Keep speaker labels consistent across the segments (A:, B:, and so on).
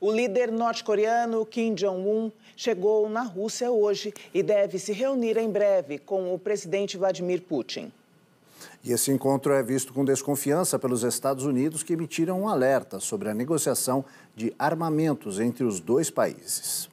A: O líder norte-coreano Kim Jong-un chegou na Rússia hoje e deve se reunir em breve com o presidente Vladimir Putin. E esse encontro é visto com desconfiança pelos Estados Unidos, que emitiram um alerta sobre a negociação de armamentos entre os dois países.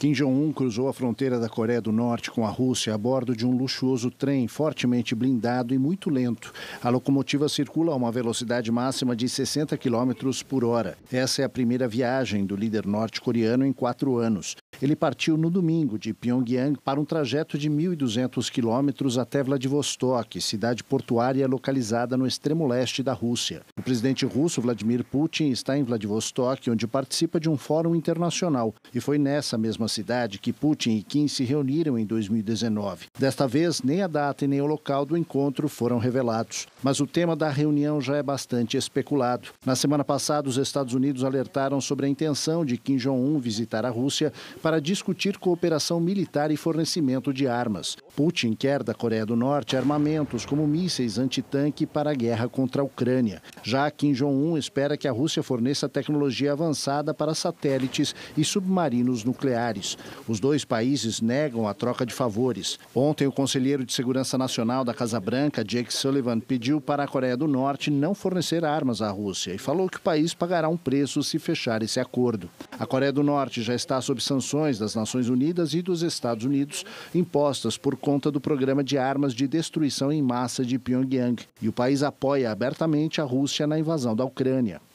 A: Kim Jong-un cruzou a fronteira da Coreia do Norte com a Rússia a bordo de um luxuoso trem fortemente blindado e muito lento. A locomotiva circula a uma velocidade máxima de 60 km por hora. Essa é a primeira viagem do líder norte-coreano em quatro anos. Ele partiu no domingo de Pyongyang para um trajeto de 1.200 quilômetros até Vladivostok, cidade portuária localizada no extremo leste da Rússia. O presidente russo Vladimir Putin está em Vladivostok, onde participa de um fórum internacional. E foi nessa mesma cidade que Putin e Kim se reuniram em 2019. Desta vez, nem a data e nem o local do encontro foram revelados. Mas o tema da reunião já é bastante especulado. Na semana passada, os Estados Unidos alertaram sobre a intenção de Kim Jong-un visitar a Rússia para para discutir cooperação militar e fornecimento de armas. Putin quer da Coreia do Norte armamentos como mísseis antitanque para a guerra contra a Ucrânia. Já Kim Jong-un espera que a Rússia forneça tecnologia avançada para satélites e submarinos nucleares. Os dois países negam a troca de favores. Ontem, o conselheiro de Segurança Nacional da Casa Branca, Jake Sullivan, pediu para a Coreia do Norte não fornecer armas à Rússia e falou que o país pagará um preço se fechar esse acordo. A Coreia do Norte já está sob sanções sanções das Nações Unidas e dos Estados Unidos impostas por conta do programa de armas de destruição em massa de Pyongyang. E o país apoia abertamente a Rússia na invasão da Ucrânia.